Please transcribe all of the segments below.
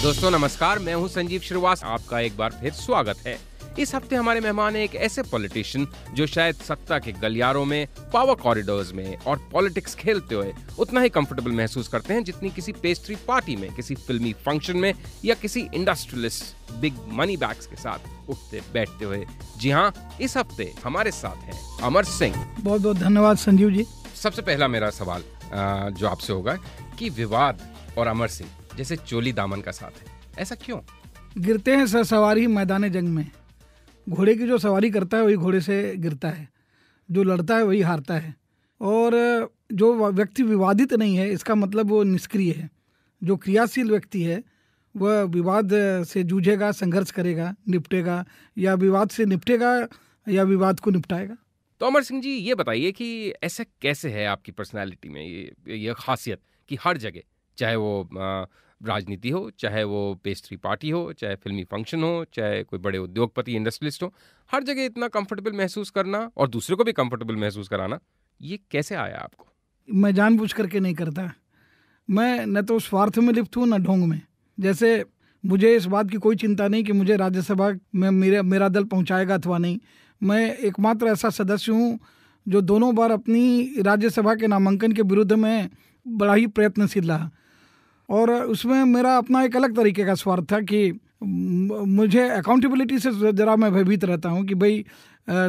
दोस्तों नमस्कार मैं हूं संजीव श्रीवास आपका एक बार फिर स्वागत है इस हफ्ते हमारे मेहमान हैं एक ऐसे पॉलिटिशियन जो शायद सत्ता के गलियारों में पावर कॉरिडोर्स में और पॉलिटिक्स खेलते हुए उतना ही कंफर्टेबल महसूस करते हैं जितनी किसी पेस्ट्री पार्टी में किसी फिल्मी फंक्शन में या किसी इंडस्ट्रियलिस्ट बिग मनी बैग्स के साथ उठते बैठते हुए जी हाँ इस हफ्ते हमारे साथ हैं अमर सिंह बहुत बहुत धन्यवाद संजीव जी सबसे पहला मेरा सवाल जो आपसे होगा कि विवाद और अमर सिंह जैसे चोली दामन का साथ है ऐसा क्यों गिरते हैं सर सवारी मैदान जंग में घोड़े की जो सवारी करता है वही घोड़े से गिरता है जो लड़ता है वही हारता है और जो व्यक्ति विवादित नहीं है इसका मतलब वो निष्क्रिय है जो क्रियाशील व्यक्ति है वह विवाद से जूझेगा संघर्ष करेगा निपटेगा या विवाद से निपटेगा या विवाद को निपटाएगा तो अमर सिंह जी ये बताइए कि ऐसा कैसे है आपकी पर्सनालिटी में ये ये खासियत कि हर जगह चाहे वो राजनीति हो चाहे वो पेस्ट्री पार्टी हो चाहे फिल्मी फंक्शन हो चाहे कोई बड़े उद्योगपति इंडस्ट्रियलिस्ट हो हर जगह इतना कंफर्टेबल महसूस करना और दूसरे को भी कंफर्टेबल महसूस कराना ये कैसे आया आपको मैं जानबूझ करके नहीं करता मैं न तो स्वार्थ में लिप्त हूँ न ढोंग में जैसे मुझे इस बात की कोई चिंता नहीं कि मुझे राज्यसभा में मेरे मेरा दल पहुँचाएगा अथवा नहीं मैं एकमात्र ऐसा सदस्य हूँ जो दोनों बार अपनी राज्यसभा के नामांकन के विरुद्ध में बड़ा ही प्रयत्नशील रहा और उसमें मेरा अपना एक अलग तरीके का स्वार्थ था कि मुझे अकाउंटेबिलिटी से ज़रा मैं भयभीत रहता हूँ कि भाई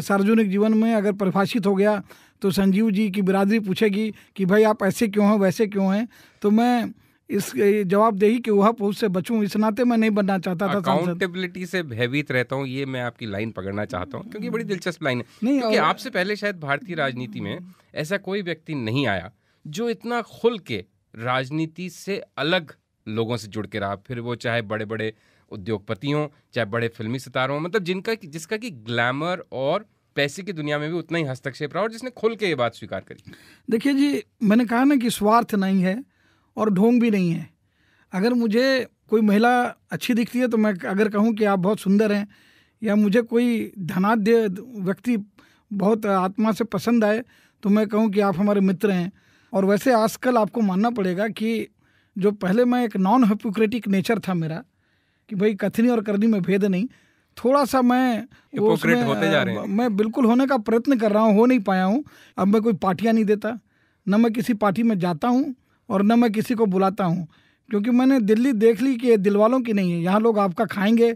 सार्वजनिक जीवन में अगर परिभाषित हो गया तो संजीव जी की बिरादरी पूछेगी कि भाई आप ऐसे क्यों हैं वैसे क्यों हैं तो मैं इस जवाबदेही के वह पहुँच से बचूं इस नाते मैं नहीं बनना चाहता था अकाउंटेबिलिटी से भयभीत रहता हूँ ये मैं आपकी लाइन पकड़ना चाहता हूँ क्योंकि बड़ी दिलचस्प लाइन है नहीं क्योंकि आपसे पहले शायद भारतीय राजनीति में ऐसा कोई व्यक्ति नहीं आया जो इतना खुल के राजनीति से अलग लोगों से जुड़ के रहा फिर वो चाहे बड़े बड़े उद्योगपतियों चाहे बड़े फिल्मी सितारों मतलब जिनका जिसका कि ग्लैमर और पैसे की दुनिया में भी उतना ही हस्तक्षेप रहा और जिसने खुल के ये बात स्वीकार करी देखिए जी मैंने कहा ना कि स्वार्थ नहीं है और ढोंग भी नहीं है अगर मुझे कोई महिला अच्छी दिखती है तो मैं अगर कहूँ कि आप बहुत सुंदर हैं या मुझे कोई धनाध्य व्यक्ति बहुत आत्मा से पसंद आए तो मैं कहूँ कि आप हमारे मित्र हैं और वैसे आजकल आपको मानना पड़ेगा कि जो पहले मैं एक नॉन हिपोक्रेटिक नेचर था मेरा कि भाई कथनी और करनी में भेद नहीं थोड़ा सा मैं होते जा रहे हैं मैं बिल्कुल होने का प्रयत्न कर रहा हूँ हो नहीं पाया हूँ अब मैं कोई पार्टियाँ नहीं देता न मैं किसी पार्टी में जाता हूँ और न मैं किसी को बुलाता हूँ क्योंकि मैंने दिल्ली देख ली कि ये दिलवालों की नहीं है यहाँ लोग आपका खाएंगे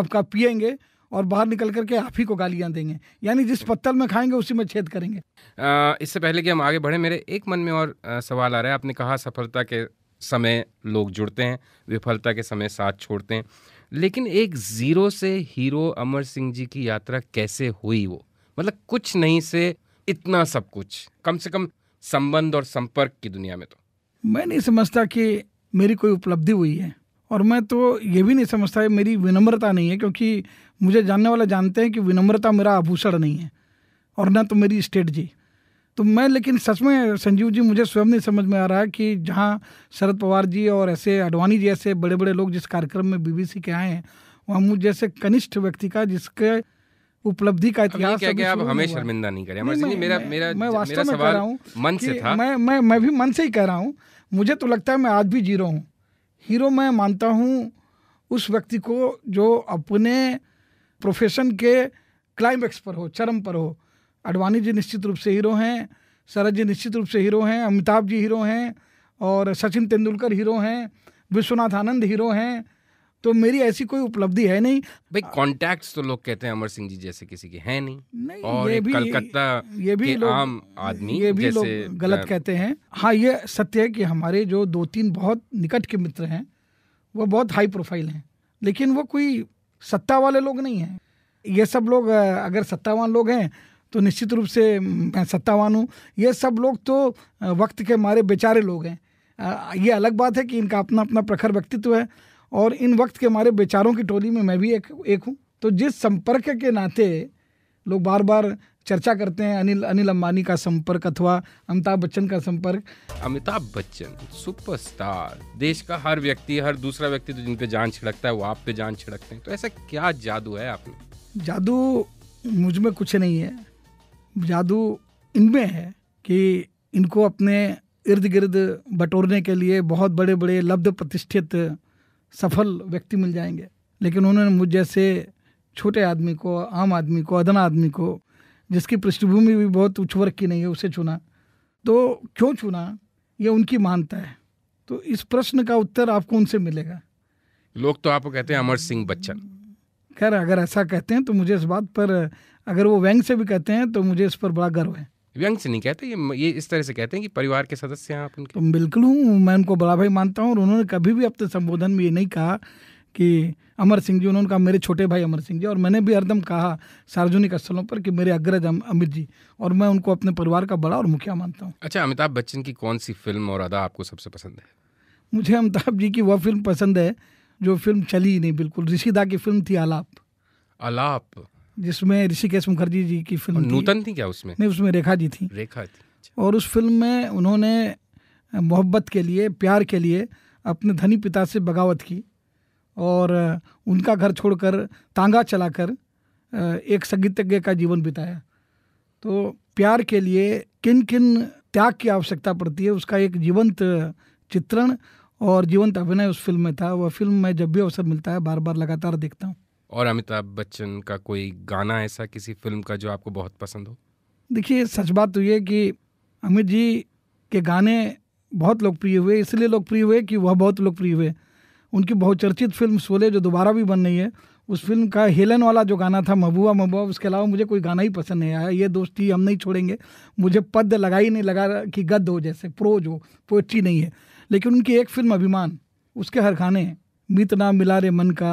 आपका पियेंगे और बाहर निकल करके आप ही को गालियाँ देंगे यानी जिस पत्थर में खाएंगे उसी में छेद करेंगे इससे पहले कि हम आगे बढ़ें मेरे एक मन में और सवाल आ रहा है आपने कहा सफलता के समय लोग जुड़ते हैं विफलता के समय साथ छोड़ते हैं लेकिन एक ज़ीरो से हीरो अमर सिंह जी की यात्रा कैसे हुई वो मतलब कुछ नहीं से इतना सब कुछ कम से कम संबंध और संपर्क की दुनिया में तो मैं नहीं समझता कि मेरी कोई उपलब्धि हुई है और मैं तो ये भी नहीं समझता है मेरी विनम्रता नहीं है क्योंकि मुझे जानने वाले जानते हैं कि विनम्रता मेरा आभूषण नहीं है और ना तो मेरी स्टेट जी तो मैं लेकिन सच में संजीव जी मुझे स्वयं नहीं समझ में आ रहा है कि जहाँ शरद पवार जी और ऐसे अडवाणी जी ऐसे बड़े बड़े लोग जिस कार्यक्रम में बीबीसी के आए हैं वहाँ मुझ जैसे कनिष्ठ व्यक्ति का जिसके उपलब्धि का इतिहास क्या क्या आप हमें शर्मिंदा नहीं करें नहीं, मेरा मेरा मैं वास्तव में कह रहा हूँ मन से था मैं मैं मैं भी मन से ही कह रहा हूँ मुझे तो लगता है मैं आज भी जी रहा हूँ हीरो मैं मानता हूँ उस व्यक्ति को जो अपने प्रोफेशन के क्लाइमैक्स पर हो चरम पर हो अडवाणी जी निश्चित रूप से हीरो हैं शरद जी निश्चित रूप से हीरो हैं अमिताभ जी हीरो हैं और सचिन तेंदुलकर हीरो हैं विश्वनाथ आनंद हीरो हैं तो मेरी ऐसी कोई उपलब्धि है नहीं भाई कॉन्टैक्ट्स तो लोग कहते हैं अमर सिंह जी जैसे किसी के हैं नहीं, नहीं और ये भी कलकत्ता ये भी आम आदमी ये भी लोग गलत कहते हैं हाँ ये सत्य है कि हमारे जो दो तीन बहुत निकट के मित्र हैं वो बहुत हाई प्रोफाइल हैं लेकिन वो कोई सत्ता वाले लोग नहीं हैं ये सब लोग अगर सत्तावान लोग हैं तो निश्चित रूप से मैं सत्तावान हूँ ये सब लोग तो वक्त के मारे बेचारे लोग हैं ये अलग बात है कि इनका अपना अपना प्रखर व्यक्तित्व है और इन वक्त के हमारे बेचारों की टोली में मैं भी एक एक हूँ तो जिस संपर्क के नाते लोग बार बार चर्चा करते हैं अनिल अनिल अंबानी का संपर्क अथवा अमिताभ बच्चन का संपर्क अमिताभ बच्चन सुपरस्टार देश का हर व्यक्ति हर दूसरा व्यक्ति तो जिन पे जान छिड़कता है वो आप पे जान छिड़कते हैं तो ऐसा क्या जादू है आप में जादू मुझ में कुछ नहीं है जादू इनमें है कि इनको अपने इर्द गिर्द बटोरने के लिए बहुत बड़े बड़े लब्ध प्रतिष्ठित सफल व्यक्ति मिल जाएंगे लेकिन उन्होंने मुझ जैसे छोटे आदमी को आम आदमी को अदना आदमी को जिसकी पृष्ठभूमि भी बहुत उच्च वर्ग की नहीं है उसे चुना तो क्यों चुना ये उनकी मानता है तो इस प्रश्न का उत्तर आपको उनसे मिलेगा लोग तो आपको कहते हैं अमर सिंह बच्चन खैर अगर ऐसा कहते हैं तो मुझे इस बात पर अगर वो व्यंग से भी कहते हैं तो मुझे इस पर बड़ा गर्व है व्यंग से नहीं कहते ये ये इस तरह से कहते हैं कि परिवार के सदस्य हैं आप उनके तो बिल्कुल हूँ मैं उनको बड़ा भाई मानता हूँ और उन्होंने कभी भी अपने संबोधन में ये नहीं कहा कि अमर सिंह जी उन्होंने कहा मेरे छोटे भाई अमर सिंह जी और मैंने भी हरदम कहा सार्वजनिक स्थलों पर कि मेरे अग्रज अमित जी और मैं उनको अपने परिवार का बड़ा और मुखिया मानता हूँ अच्छा अमिताभ बच्चन की कौन सी फिल्म और अदा आपको सबसे पसंद है मुझे अमिताभ जी की वह फिल्म पसंद है जो फिल्म चली ही नहीं बिल्कुल ऋषिदा की फिल्म थी आलाप आलाप जिसमें ऋषिकेश मुखर्जी जी की फिल्म नूतन थी क्या उसमें नहीं उसमें रेखा जी थी रेखा थी अच्छा। और उस फिल्म में उन्होंने मोहब्बत के लिए प्यार के लिए अपने धनी पिता से बगावत की और उनका घर छोड़कर तांगा चलाकर एक संगीतज्ञ का जीवन बिताया तो प्यार के लिए किन किन त्याग की आवश्यकता पड़ती है उसका एक जीवंत चित्रण और जीवंत अभिनय उस फिल्म में था वह फिल्म मैं जब भी अवसर मिलता है बार बार लगातार देखता हूँ और अमिताभ बच्चन का कोई गाना ऐसा किसी फिल्म का जो आपको बहुत पसंद हो देखिए सच बात तो ये कि अमित जी के गाने बहुत लोकप्रिय हुए इसलिए लोकप्रिय हुए कि वह बहुत लोकप्रिय हुए उनकी बहुत चर्चित फिल्म शोले जो दोबारा भी बन रही है उस फिल्म का हेलन वाला जो गाना था महबूबा महबूबा उसके अलावा मुझे कोई गाना ही पसंद नहीं आया ये दोस्ती हम नहीं छोड़ेंगे मुझे पद लगा ही नहीं लगा कि गद्द हो जैसे प्रोज हो पोएट्री नहीं है लेकिन उनकी एक फिल्म अभिमान उसके हर गाने मित ना मिला रे मन का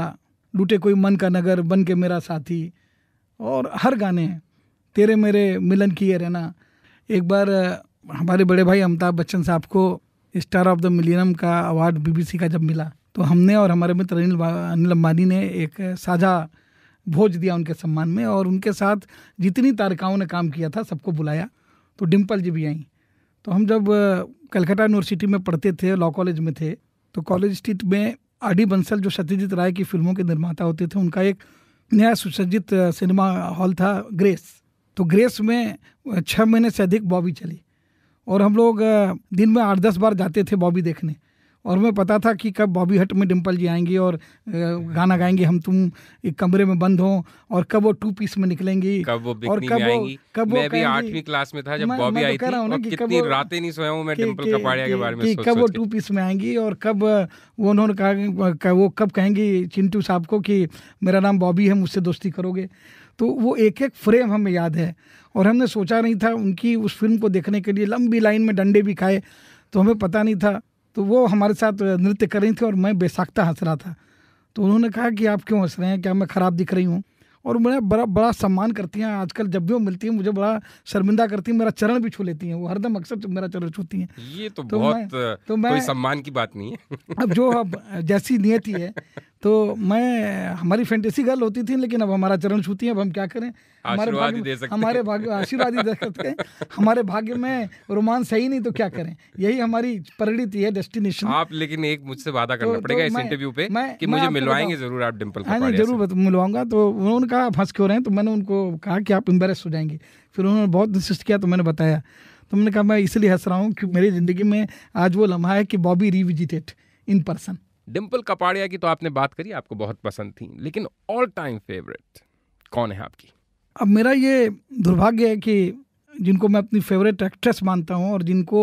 लूटे कोई मन का नगर बन के मेरा साथी और हर गाने हैं तेरे मेरे मिलन की है रहना एक बार हमारे बड़े भाई अमिताभ बच्चन साहब को स्टार ऑफ द मिलियम का अवार्ड बीबीसी का जब मिला तो हमने और हमारे मित्र अनिल अनिल अम्बानी ने एक साझा भोज दिया उनके सम्मान में और उनके साथ जितनी तारकाओं ने काम किया था सबको बुलाया तो डिम्पल जी भी आई तो हम जब कलकत्ता यूनिवर्सिटी में पढ़ते थे लॉ कॉलेज में थे तो कॉलेज स्ट्रीट में आडी बंसल जो सत्यजीत राय की फिल्मों के निर्माता होते थे उनका एक नया सुसज्जित सिनेमा हॉल था ग्रेस तो ग्रेस में छः महीने से अधिक बॉबी चली और हम लोग दिन में आठ दस बार जाते थे बॉबी देखने और मैं पता था कि कब बॉबी हट में डिम्पल जी आएंगी और गाना गाएंगे हम तुम एक कमरे में बंद हो और कब वो टू पीस में निकलेंगी कब वो और कब वो कब वो मैं आठवीं क्लास में था जब बॉबी तो आई थी और कितनी रातें नहीं सोया हूं मैं डिम्पल कपाड़िया के बारे में कब वो टू पीस में आएंगी और कब वो उन्होंने कहा वो कब कहेंगी चिंटू साहब को कि मेरा नाम बॉबी है मुझसे दोस्ती करोगे तो वो एक एक फ्रेम हमें याद है और हमने सोचा नहीं था उनकी उस फिल्म को देखने के लिए लंबी लाइन में डंडे भी खाए तो हमें पता नहीं था तो वो हमारे साथ नृत्य कर रही थी और मैं बेसाख्ता हंस रहा था तो उन्होंने कहा कि आप क्यों हंस रहे हैं क्या मैं ख़राब दिख रही हूँ और मुझे बड़ा बड़ा सम्मान करती हैं आजकल जब भी वो मिलती हैं मुझे बड़ा शर्मिंदा करती हैं मेरा चरण भी छू लेती हैं वो हरदम अक्सर मेरा चरण छूती हैं ये तो, तो बहुत मैं, तो मैं सम्मान की बात नहीं है अब जो अब जैसी नियति है तो मैं हमारी फैंटेसी गर्ल होती थी लेकिन अब हमारा चरण छूती है अब हम क्या करें हमारे भाग्य हमारे भाग्य आशीर्वाद ही दे सकते हैं हमारे भाग्य में रोमांस है ही नहीं तो क्या करें यही हमारी परिणति है डेस्टिनेशन आप लेकिन एक मुझसे वादा तो करना तो, पड़ेगा तो इस इंटरव्यू पे मैं, कि मुझे मिलवाएंगे जरूर आप डिम्पल हाँ नहीं जरूर मिलवाऊंगा तो उन्होंने कहा फंस क्यों रहे हैं तो मैंने उनको कहा कि आप एम्बेरस हो जाएंगे फिर उन्होंने बहुत इंसिस्ट किया तो मैंने बताया तो मैंने कहा मैं इसलिए हंस रहा हूँ कि मेरी ज़िंदगी में आज वो लम्हा है कि Bobby revisited in person Dimple Kapadia की तो आपने बात करी आपको बहुत पसंद थी लेकिन ऑल टाइम फेवरेट कौन है आपकी अब मेरा ये दुर्भाग्य है कि जिनको मैं अपनी फेवरेट एक्ट्रेस मानता हूँ और जिनको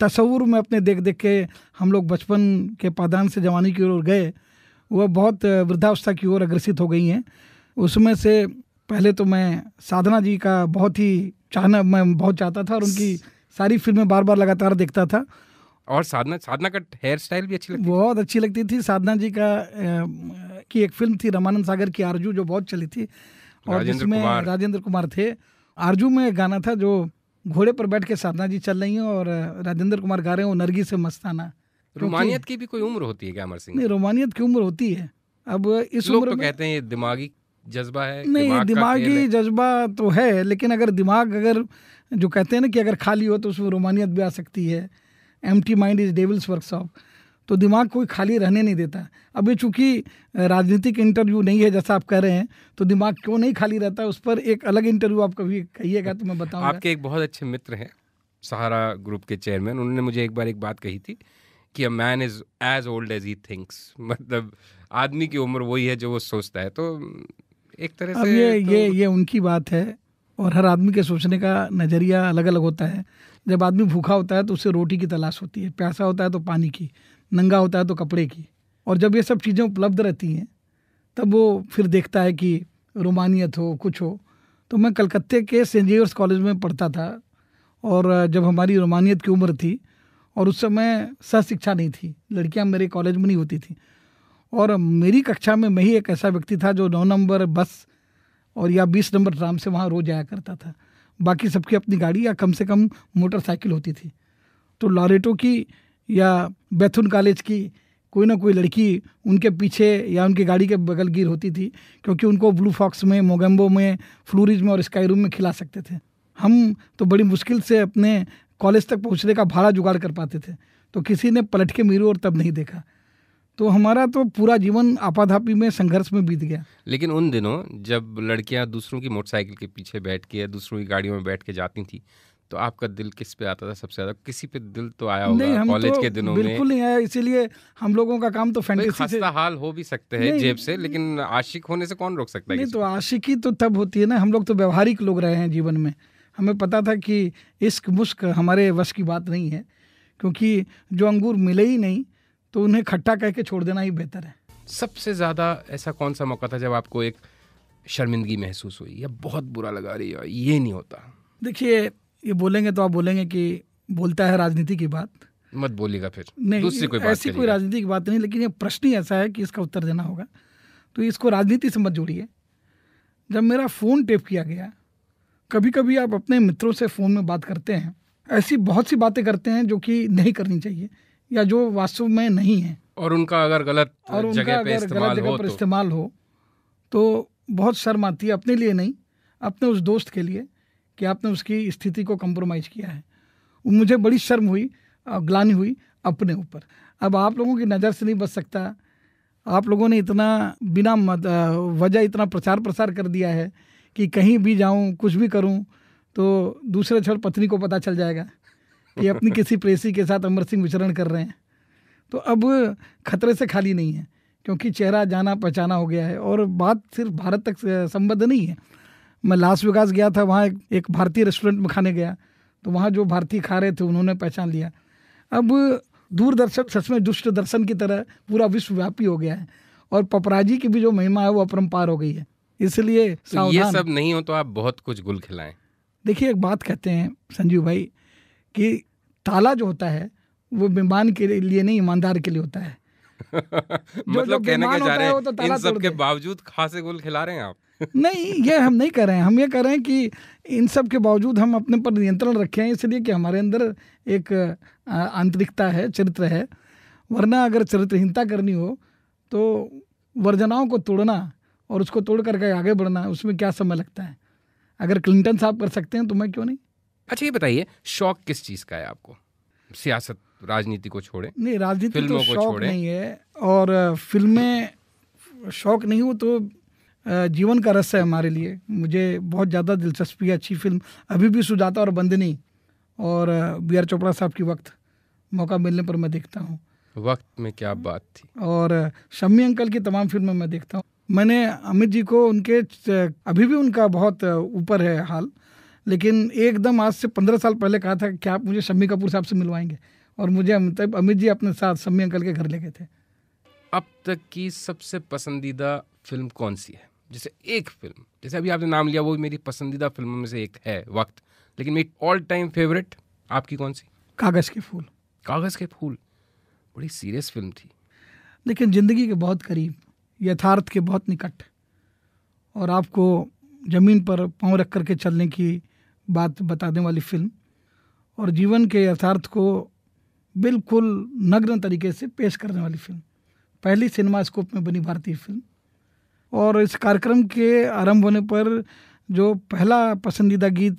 तस्वूर में अपने देख देख के हम लोग बचपन के पादान से जवानी की ओर गए वह बहुत वृद्धावस्था की ओर अग्रसित हो गई हैं उसमें से पहले तो मैं साधना जी का बहुत ही चाहना मैं बहुत चाहता था और उनकी सारी फिल्में बार बार लगातार देखता था और साधना साधना का हेयर स्टाइल भी अच्छी लगती बहुत अच्छी लगती थी साधना जी का की एक फिल्म थी रमानंद सागर की आरजू जो बहुत चली थी और जिसमें राजेंद्र कुमार थे आरजू में गाना था जो घोड़े पर बैठ के साधना जी चल रही हैं और राजेंद्र कुमार गा रहे हैं नरगी से मस्ताना रोमानियत की भी कोई उम्र होती है क्या अमर सिंह नहीं रोमानियत की उम्र होती है अब इस उम्र तो कहते हैं ये दिमागी जज्बा है नहीं दिमागी जज्बा तो है लेकिन अगर दिमाग अगर जो कहते हैं ना कि अगर खाली हो तो उसमें रोमानियत भी आ सकती है empty mind is devil's workshop तो दिमाग कोई खाली रहने नहीं देता अब ये चूँकि राजनीतिक इंटरव्यू नहीं है जैसा आप कह रहे हैं तो दिमाग क्यों नहीं खाली रहता है उस पर एक अलग इंटरव्यू आप कभी कहिएगा तो मैं बताऊँ आपके एक बहुत अच्छे मित्र हैं सहारा ग्रुप के चेयरमैन उन्होंने मुझे एक बार एक बात कही थी कि a man is as old as he thinks मतलब आदमी की उम्र वही है जो वो सोचता है तो एक तरह से ये तो... ये ये उनकी बात है और हर आदमी के सोचने का नज़रिया अलग अलग होता है जब आदमी भूखा होता है तो उसे रोटी की तलाश होती है प्यासा होता है तो पानी की नंगा होता है तो कपड़े की और जब ये सब चीज़ें उपलब्ध रहती हैं तब वो फिर देखता है कि रोमानियत हो कुछ हो तो मैं कलकत्ते के सेंट जेवियर्स कॉलेज में पढ़ता था और जब हमारी रोमानियत की उम्र थी और उस समय सशिक्षा नहीं थी लड़कियां मेरे कॉलेज में नहीं होती थी और मेरी कक्षा में मैं ही एक ऐसा व्यक्ति था जो नौ नंबर बस और या बीस नंबर ड्राम से वहाँ रोज जाया करता था बाकी सबकी अपनी गाड़ी या कम से कम मोटरसाइकिल होती थी तो लॉरेटो की या बैथुन कॉलेज की कोई ना कोई लड़की उनके पीछे या उनकी गाड़ी के बगल गिर होती थी क्योंकि उनको ब्लू फॉक्स में मोगम्बो में फ्लूरिज में और स्काई रूम में खिला सकते थे हम तो बड़ी मुश्किल से अपने कॉलेज तक पहुंचने का भाड़ा जुगाड़ कर पाते थे तो किसी ने पलट के मीरू और तब नहीं देखा तो हमारा तो पूरा जीवन आपाधापी में संघर्ष में बीत गया लेकिन उन दिनों जब लड़कियां दूसरों की मोटरसाइकिल के पीछे बैठ के या दूसरों की गाड़ियों में बैठ के जाती थी तो आपका दिल किस पे आता था सबसे ज्यादा किसी पे दिल तो आया होगा नहीं, हम कॉलेज तो के दिनों बिल्कुल में बिल्कुल नहीं आया इसीलिए हम लोगों का काम तो फैंटेसी से हाल हो भी सकते हैं जेब से लेकिन आशिक होने से कौन रोक सकता है नहीं तो ही तो तब होती है ना हम लोग तो व्यवहारिक लोग रहे हैं जीवन में हमें पता था कि इश्क मुश्क हमारे वश की बात नहीं है क्योंकि जो अंगूर मिले ही नहीं तो उन्हें खट्टा कह के छोड़ देना ही बेहतर है सबसे ज़्यादा ऐसा कौन सा मौका था जब आपको एक शर्मिंदगी महसूस हुई या बहुत बुरा लगा रही है ये नहीं होता देखिए ये बोलेंगे तो आप बोलेंगे कि बोलता है राजनीति की बात मत बोलिएगा फिर नहीं दूसरी कोई ऐसी कोई राजनीति की बात नहीं लेकिन ये प्रश्न ही ऐसा है कि इसका उत्तर देना होगा तो इसको राजनीति से मत जोड़िए जब मेरा फ़ोन टेप किया गया कभी कभी आप अपने मित्रों से फ़ोन में बात करते हैं ऐसी बहुत सी बातें करते हैं जो कि नहीं करनी चाहिए या जो वास्तव में नहीं है और उनका अगर गलत और उनका जगह पे अगर गलत जगह पर तो। इस्तेमाल हो तो बहुत शर्म आती है अपने लिए नहीं अपने उस दोस्त के लिए कि आपने उसकी स्थिति को कम्प्रोमाइज़ किया है मुझे बड़ी शर्म हुई ग्लानी हुई अपने ऊपर अब आप लोगों की नज़र से नहीं बच सकता आप लोगों ने इतना बिना वजह इतना प्रचार प्रसार कर दिया है कि कहीं भी जाऊं कुछ भी करूं तो दूसरे छोड़ पत्नी को पता चल जाएगा ये अपनी किसी प्रेसी के साथ अमर सिंह विचरण कर रहे हैं तो अब खतरे से खाली नहीं है क्योंकि चेहरा जाना पहचाना हो गया है और बात सिर्फ भारत तक संबद्ध नहीं है मैं लास विकास गया था वहाँ एक भारतीय रेस्टोरेंट में खाने गया तो वहाँ जो भारतीय खा रहे थे उन्होंने पहचान लिया अब दूरदर्शन सच में दुष्ट दर्शन की तरह पूरा विश्वव्यापी हो गया है और पपराजी की भी जो महिमा है वो अपरम्पार हो गई है इसलिए तो ये सब नहीं हो तो आप बहुत कुछ गुल खिलाएं देखिए एक बात कहते हैं संजीव भाई कि ताला जो होता है वो बेमान के लिए नहीं ईमानदार के लिए होता है मतलब कहने के जा रहे हैं तो इन सब के बावजूद खासे गोल खिला रहे हैं आप नहीं ये हम नहीं कर रहे हैं हम ये कर रहे हैं कि इन सब के बावजूद हम अपने पर नियंत्रण रखे हैं इसलिए कि हमारे अंदर एक आंतरिकता है चरित्र है वरना अगर चरित्रहीनता करनी हो तो वर्जनाओं को तोड़ना और उसको तोड़ करके आगे बढ़ना उसमें क्या समय लगता है अगर क्लिंटन साहब कर सकते हैं तो मैं क्यों नहीं अच्छा ये बताइए शौक किस चीज़ का है आपको सियासत राजनीति को छोड़े नहीं राजनीति तो फिल्मों तो को शौक छोड़े नहीं है और फिल्में शौक नहीं हो तो जीवन का रस है हमारे लिए मुझे बहुत ज़्यादा दिलचस्पी है अच्छी फिल्म अभी भी सुजाता और बंदनी और बी आर चोपड़ा साहब की वक्त मौका मिलने पर मैं देखता हूँ वक्त में क्या बात थी और शम्मी अंकल की तमाम फिल्में मैं देखता हूँ मैंने अमित जी को उनके अभी भी उनका बहुत ऊपर है हाल लेकिन एकदम आज से पंद्रह साल पहले कहा था कि आप मुझे शम्मी कपूर साहब से मिलवाएंगे और मुझे अमिताभ अमित जी अपने साथ शम्मी अंकल के घर ले गए थे अब तक की सबसे पसंदीदा फिल्म कौन सी है जैसे एक फिल्म जैसे अभी आपने नाम लिया वो मेरी पसंदीदा फिल्मों में से एक है वक्त लेकिन मेरी ऑल टाइम फेवरेट आपकी कौन सी कागज़ के फूल कागज़ के फूल बड़ी सीरियस फिल्म थी लेकिन ज़िंदगी के बहुत करीब यथार्थ के बहुत निकट और आपको ज़मीन पर पाँव रख करके चलने की बात बताने वाली फिल्म और जीवन के यथार्थ को बिल्कुल नग्न तरीके से पेश करने वाली फिल्म पहली सिनेमा स्कोप में बनी भारतीय फिल्म और इस कार्यक्रम के आरंभ होने पर जो पहला पसंदीदा गीत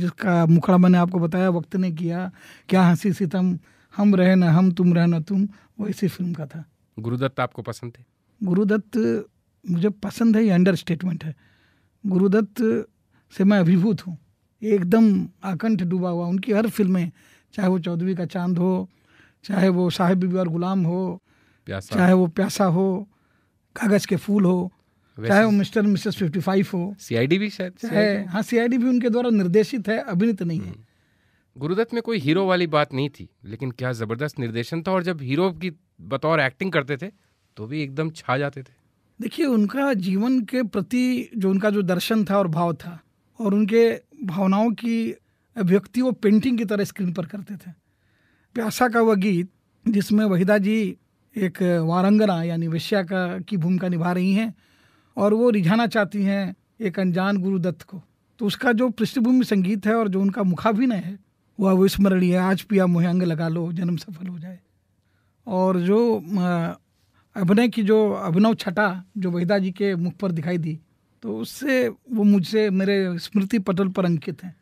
जिसका मुखड़ा मैंने आपको बताया वक्त ने किया क्या हंसी सितम हम रहे न हम तुम रहे न तुम वो इसी फिल्म का था गुरुदत्त आपको पसंद थे गुरुदत्त मुझे पसंद है ये अंडर स्टेटमेंट है गुरुदत्त से मैं अभिभूत हूँ एकदम आकंठ डूबा हुआ उनकी हर फिल्में चाहे वो चौधरी का चांद हो चाहे वो साहेब बीबी और गुलाम हो प्यासा चाहे वो प्यासा हो कागज़ के फूल हो चाहे वो मिस्टर मिसेस फिफ्टी फाइव हो सीआईडी भी शायद चाहे हाँ सीआईडी भी उनके द्वारा निर्देशित है अभिनीत नहीं है हम्म। गुरुदत्त में कोई हीरो वाली बात नहीं थी लेकिन क्या ज़बरदस्त निर्देशन था और जब हीरो की बतौर एक्टिंग करते थे तो भी एकदम छा जाते थे देखिए उनका जीवन के प्रति जो उनका जो दर्शन था और भाव था और उनके भावनाओं की अभिव्यक्ति वो पेंटिंग की तरह स्क्रीन पर करते थे प्यासा का वह गीत जिसमें वहीदा जी एक वारंगना यानी वेश्या का की भूमिका निभा रही हैं और वो रिझाना चाहती हैं एक अनजान गुरुदत्त को तो उसका जो पृष्ठभूमि संगीत है और जो उनका मुखाभिनय है वह अविस्मरणीय आज पिया मुहे अंग लगा लो जन्म सफल हो जाए और जो अभिनय की जो अभिनव छटा जो वहीदा जी के मुख पर दिखाई दी तो उससे वो मुझसे मेरे स्मृति पटल पर अंकित हैं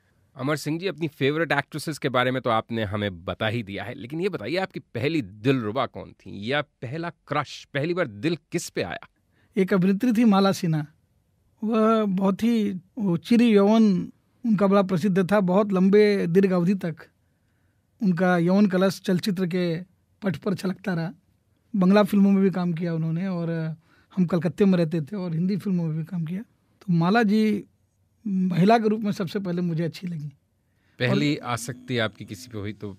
अमर सिंह जी अपनी फेवरेट एक्ट्रेसेस के बारे में तो आपने हमें बता ही दिया है लेकिन ये बताइए आपकी पहली दिलरुबा कौन थी या पहला क्रश पहली बार दिल किस पे आया एक अभिनेत्री थी माला सिन्हा वह बहुत ही चिरी यौवन उनका बड़ा प्रसिद्ध था बहुत लंबे दीर्घ अवधि तक उनका यौवन कलश चलचित्र के पट पर छलकता रहा बंगला फिल्मों में भी काम किया उन्होंने और हम कलकत्ते में रहते थे और हिंदी फिल्मों में भी काम किया तो माला जी महिला के रूप में सबसे पहले मुझे अच्छी लगी पहली आसक्ति आपकी किसी पे हुई तो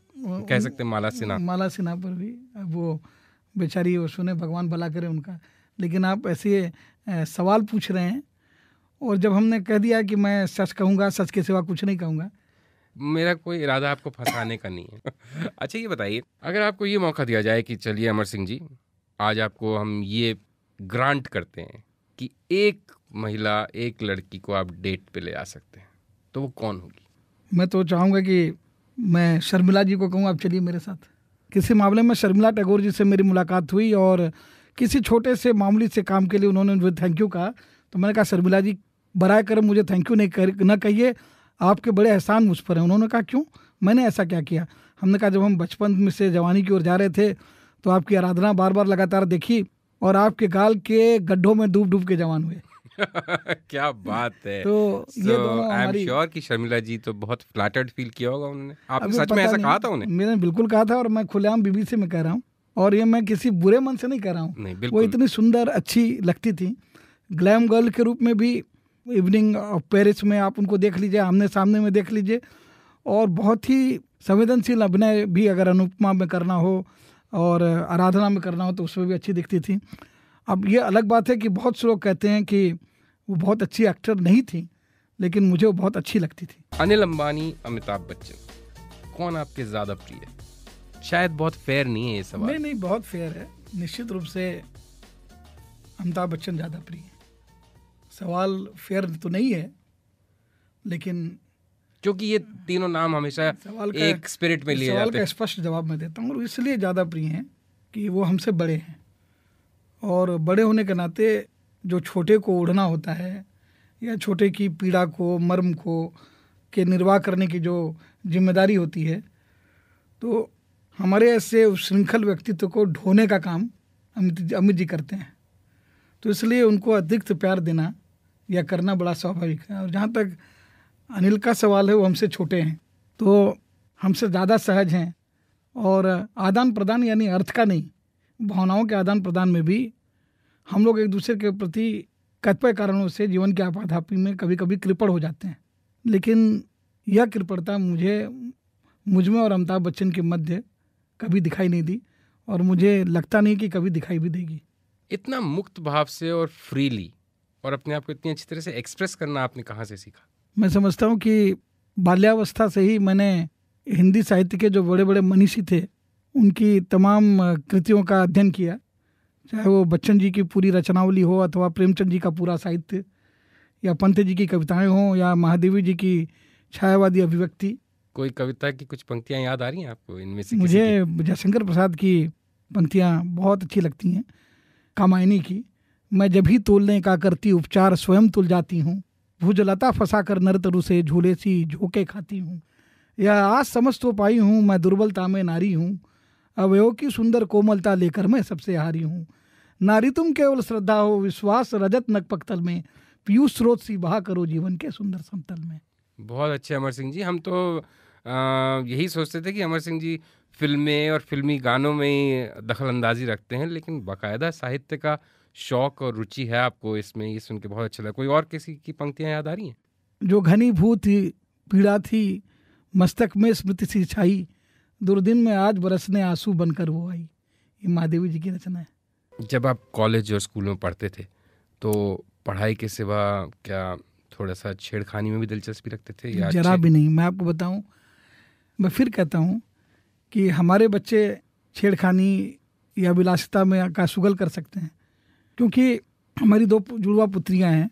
कह सकते माला सिन्हा माला सिन्हा पर भी वो बेचारी वो सुने भगवान भला करे उनका लेकिन आप ऐसे सवाल पूछ रहे हैं और जब हमने कह दिया कि मैं सच कहूँगा सच के सिवा कुछ नहीं कहूँगा मेरा कोई इरादा आपको फंसाने का नहीं है अच्छा ये बताइए अगर आपको ये मौका दिया जाए कि चलिए अमर सिंह जी आज आपको हम ये ग्रांट करते हैं कि एक महिला एक लड़की को आप डेट पे ले आ सकते हैं तो वो कौन होगी मैं तो चाहूँगा कि मैं शर्मिला जी को कहूँ आप चलिए मेरे साथ किसी मामले में शर्मिला टैगोर जी से मेरी मुलाकात हुई और किसी छोटे से मामूली से काम के लिए उन्होंने मुझे थैंक यू कहा तो मैंने कहा शर्मिला जी बरए करम मुझे थैंक यू नहीं कर ना कहिए आपके बड़े एहसान मुझ पर हैं उन्होंने कहा क्यों मैंने ऐसा क्या किया हमने कहा जब हम बचपन में से जवानी की ओर जा रहे थे तो आपकी आराधना बार बार लगातार देखी और आपके गाल के गड्ढों में डूब डूब के जवान हुए क्या बात है तो so, ये दोनों sure कि शर्मिला जी तो बहुत फ्लैटर्ड फील किया होगा उन्होंने आपने सच में ऐसा कहा था उन्हें मैंने बिल्कुल कहा था और मैं खुलेआम बीबी से मैं कह रहा हूँ और ये मैं किसी बुरे मन से नहीं कह रहा हूँ वो इतनी सुंदर अच्छी लगती थी ग्लैम गर्ल के रूप में भी इवनिंग पेरिस uh, में आप उनको देख लीजिए आमने सामने में देख लीजिए और बहुत ही संवेदनशील अभिनय भी अगर अनुपमा में करना हो और uh, आराधना में करना हो तो उसमें भी अच्छी दिखती थी अब ये अलग बात है कि बहुत से लोग कहते हैं कि वो बहुत अच्छी एक्टर नहीं थी लेकिन मुझे वो बहुत अच्छी लगती थी अनिल अंबानी अमिताभ बच्चन कौन आपके ज़्यादा प्रिय है शायद बहुत फेयर नहीं है ये सवाल नहीं नहीं बहुत फेयर है निश्चित रूप से अमिताभ बच्चन ज़्यादा प्रिय है सवाल फेयर तो नहीं है लेकिन क्योंकि ये तीनों नाम हमेशा सवाल एक स्पिरिट में लिए जाते हैं स्पष्ट जवाब मैं देता हूँ और इसलिए ज़्यादा प्रिय हैं कि वो हमसे बड़े हैं और बड़े होने के नाते जो छोटे को ओढ़ना होता है या छोटे की पीड़ा को मर्म को के निर्वाह करने की जो जिम्मेदारी होती है तो हमारे ऐसे श्रृंखल व्यक्तित्व को ढोने का काम अमित अमित जी करते हैं तो इसलिए उनको अधिक प्यार देना या करना बड़ा स्वाभाविक है और जहाँ तक अनिल का सवाल है वो हमसे छोटे हैं तो हमसे ज़्यादा सहज हैं और आदान प्रदान यानी अर्थ का नहीं भावनाओं के आदान प्रदान में भी हम लोग एक दूसरे के प्रति कतिपय कारणों से जीवन की आपाधापी में कभी कभी कृपण हो जाते हैं लेकिन यह कृपणता मुझे मुझमें और अमिताभ बच्चन के मध्य कभी दिखाई नहीं दी और मुझे लगता नहीं कि कभी दिखाई भी देगी इतना मुक्त भाव से और फ्रीली और अपने आप को इतनी अच्छी तरह से एक्सप्रेस करना आपने कहाँ से सीखा मैं समझता हूँ कि बाल्यावस्था से ही मैंने हिंदी साहित्य के जो बड़े बड़े मनीषी थे उनकी तमाम कृतियों का अध्ययन किया चाहे वो बच्चन जी की पूरी रचनावली हो अथवा प्रेमचंद जी का पूरा साहित्य या पंत जी की कविताएं हों या महादेवी जी की छायावादी अभिव्यक्ति कोई कविता की कुछ पंक्तियां याद आ रही हैं आपको इनमें से मुझे जयशंकर प्रसाद की पंक्तियां बहुत अच्छी लगती हैं कामायनी की मैं जब ही तोलने का करती उपचार स्वयं तुल जाती हूँ भूजलता फंसा कर नरतरु से झूले सी झोंके खाती हूँ या आज समझ तो पाई हूँ मैं दुर्बलता में नारी हूँ अवयव की सुंदर कोमलता लेकर मैं सबसे हारी हूँ नारी तुम केवल श्रद्धा हो विश्वास रजत नकपकतल में पीयूष स्रोत सी बहा करो जीवन के सुंदर समतल में बहुत अच्छे अमर सिंह जी हम तो आ, यही सोचते थे कि अमर सिंह जी फिल्में और फिल्मी गानों में ही दखल अंदाजी रखते हैं लेकिन बाकायदा साहित्य का शौक और रुचि है आपको इसमें ये सुन के बहुत अच्छा लगा कोई और किसी की पंक्तियाँ याद आ रही हैं जो घनी भूत पीड़ा थी मस्तक में स्मृति सी छाई दुर्दिन में आज बरसने आंसू बनकर वो आई ये महादेवी जी की रचना है जब आप कॉलेज और स्कूल में पढ़ते थे तो पढ़ाई के सिवा क्या थोड़ा सा छेड़खानी में भी दिलचस्पी रखते थे या जरा भी नहीं मैं आपको बताऊं मैं फिर कहता हूं कि हमारे बच्चे छेड़खानी या विलासिता में का सुगल कर सकते हैं क्योंकि हमारी दो जुड़वा पुत्रियां हैं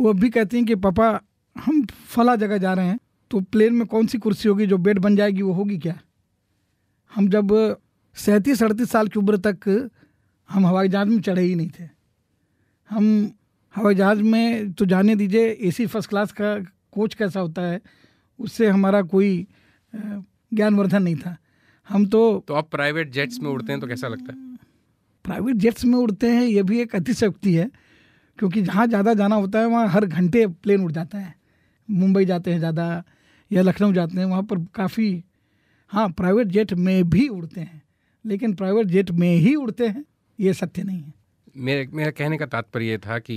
वो अब भी कहती हैं कि पापा हम फला जगह जा रहे हैं तो प्लेन में कौन सी कुर्सी होगी जो बेड बन जाएगी वो होगी क्या हम जब सैंतीस अड़तीस साल की उम्र तक हम हवाई जहाज़ में चढ़े ही नहीं थे हम हवाई जहाज़ में तो जाने दीजिए एसी फर्स्ट क्लास का कोच कैसा होता है उससे हमारा कोई ज्ञानवर्धन नहीं था हम तो तो आप प्राइवेट जेट्स में उड़ते हैं तो कैसा लगता है प्राइवेट जेट्स में उड़ते हैं ये भी एक अतिशक्ति है क्योंकि जहाँ ज़्यादा जाना होता है वहाँ हर घंटे प्लेन उड़ जाता है मुंबई जाते हैं ज़्यादा या लखनऊ जाते हैं वहाँ पर काफ़ी हाँ प्राइवेट जेट में भी उड़ते हैं लेकिन प्राइवेट जेट में ही उड़ते हैं ये सत्य नहीं है मेरे मेरा कहने का तात्पर्य ये था कि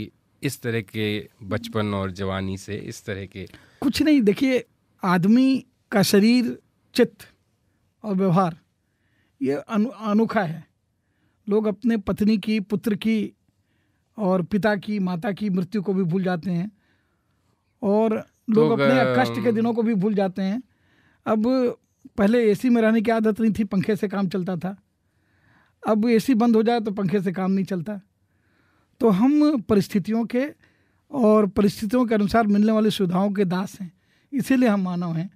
इस तरह के बचपन और जवानी से इस तरह के कुछ नहीं देखिए आदमी का शरीर चित्त और व्यवहार ये अनु अनोखा है लोग अपने पत्नी की पुत्र की और पिता की माता की मृत्यु को भी भूल जाते हैं और लोग अपने कष्ट के दिनों को भी भूल जाते हैं अब पहले एसी में रहने की आदत नहीं थी पंखे से काम चलता था अब एसी बंद हो जाए तो पंखे से काम नहीं चलता तो हम परिस्थितियों के और परिस्थितियों के अनुसार मिलने वाली सुविधाओं के दास हैं इसीलिए हम मानव हैं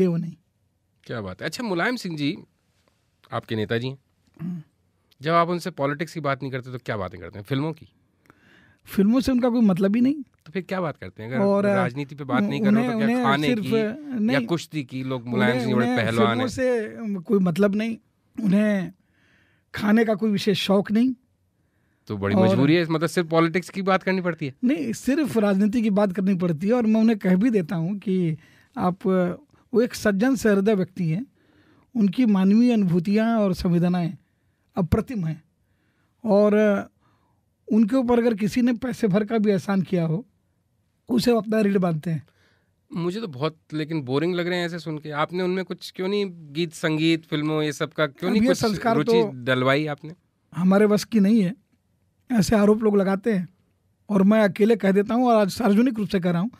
देव नहीं क्या बात है अच्छा मुलायम सिंह जी आपके नेताजी हैं हम्म। जब आप उनसे पॉलिटिक्स की बात नहीं करते तो क्या बातें करते हैं फिल्मों की फिल्मों से उनका कोई मतलब ही नहीं तो फिर क्या बात करते हैं अगर और राजनीति पे बात नहीं कर रहे तो क्या खाने की या कुश्ती की लोग मुलायम सिंह बड़े पहलवान हैं से कोई मतलब नहीं उन्हें खाने का कोई विशेष शौक नहीं तो बड़ी मजबूरी है मतलब सिर्फ पॉलिटिक्स की बात करनी पड़ती है नहीं सिर्फ राजनीति की बात करनी पड़ती है और मैं उन्हें कह भी देता हूँ कि आप वो एक सज्जन सहृदय व्यक्ति हैं उनकी मानवीय अनुभूतियाँ और संवेदनाएँ अप्रतिम हैं और उनके ऊपर अगर किसी ने पैसे भर का भी एहसान किया हो उसे अपना रीड मानते हैं मुझे तो बहुत लेकिन बोरिंग लग रहे हैं ऐसे सुन के आपने उनमें कुछ क्यों नहीं गीत संगीत फिल्मों ये सब का क्यों नहीं कुछ संस्कार रुचि तो डलवाई आपने हमारे बस की नहीं है ऐसे आरोप लोग लगाते हैं और मैं अकेले कह देता हूँ और आज सार्वजनिक रूप से कह रहा हूँ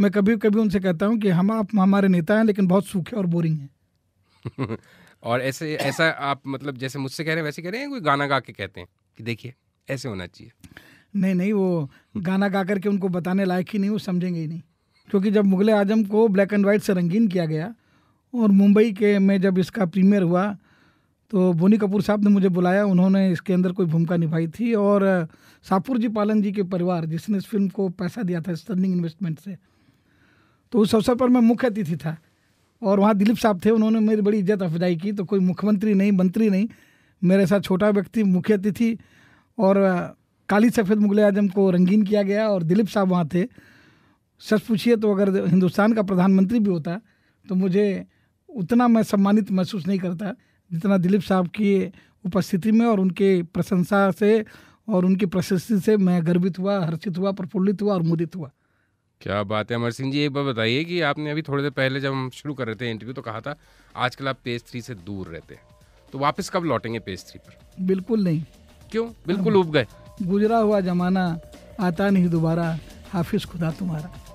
मैं कभी कभी उनसे कहता हूँ कि हम आप हमारे नेता हैं लेकिन बहुत सूखे और बोरिंग हैं और ऐसे ऐसा आप मतलब जैसे मुझसे कह रहे हैं वैसे कह रहे हैं कोई गाना गा के कहते हैं कि देखिए ऐसे होना चाहिए नहीं नहीं वो गाना गा करके उनको बताने लायक ही नहीं वो समझेंगे ही नहीं क्योंकि जब मुगल आजम को ब्लैक एंड वाइट से रंगीन किया गया और मुंबई के में जब इसका प्रीमियर हुआ तो बोनी कपूर साहब ने मुझे बुलाया उन्होंने इसके अंदर कोई भूमिका निभाई थी और सापुर जी पालन जी के परिवार जिसने इस फिल्म को पैसा दिया था स्टर्निंग इन्वेस्टमेंट से तो उस अवसर पर मैं मुख्य अतिथि था और वहाँ दिलीप साहब थे उन्होंने मेरी बड़ी इज्जत अफजाई की तो कोई मुख्यमंत्री नहीं मंत्री नहीं मेरे साथ छोटा व्यक्ति मुख्य अतिथि और काली सफ़ेद मुगल आजम को रंगीन किया गया और दिलीप साहब वहाँ थे सच पूछिए तो अगर हिंदुस्तान का प्रधानमंत्री भी होता तो मुझे उतना मैं सम्मानित महसूस नहीं करता जितना दिलीप साहब की उपस्थिति में और उनके प्रशंसा से और उनकी प्रशस्ति से मैं गर्वित हुआ हर्षित हुआ प्रफुल्लित हुआ और मुदित हुआ क्या बात है अमर सिंह जी एक बार बताइए कि आपने अभी थोड़ी देर पहले जब हम शुरू कर रहे थे इंटरव्यू तो कहा था आजकल आप पेज थ्री से दूर रहते हैं तो वापस कब लौटेंगे पेज थ्री पर बिल्कुल नहीं क्यों बिल्कुल उब गए गुजरा हुआ ज़माना आता नहीं दोबारा हाफिज़ खुदा तुम्हारा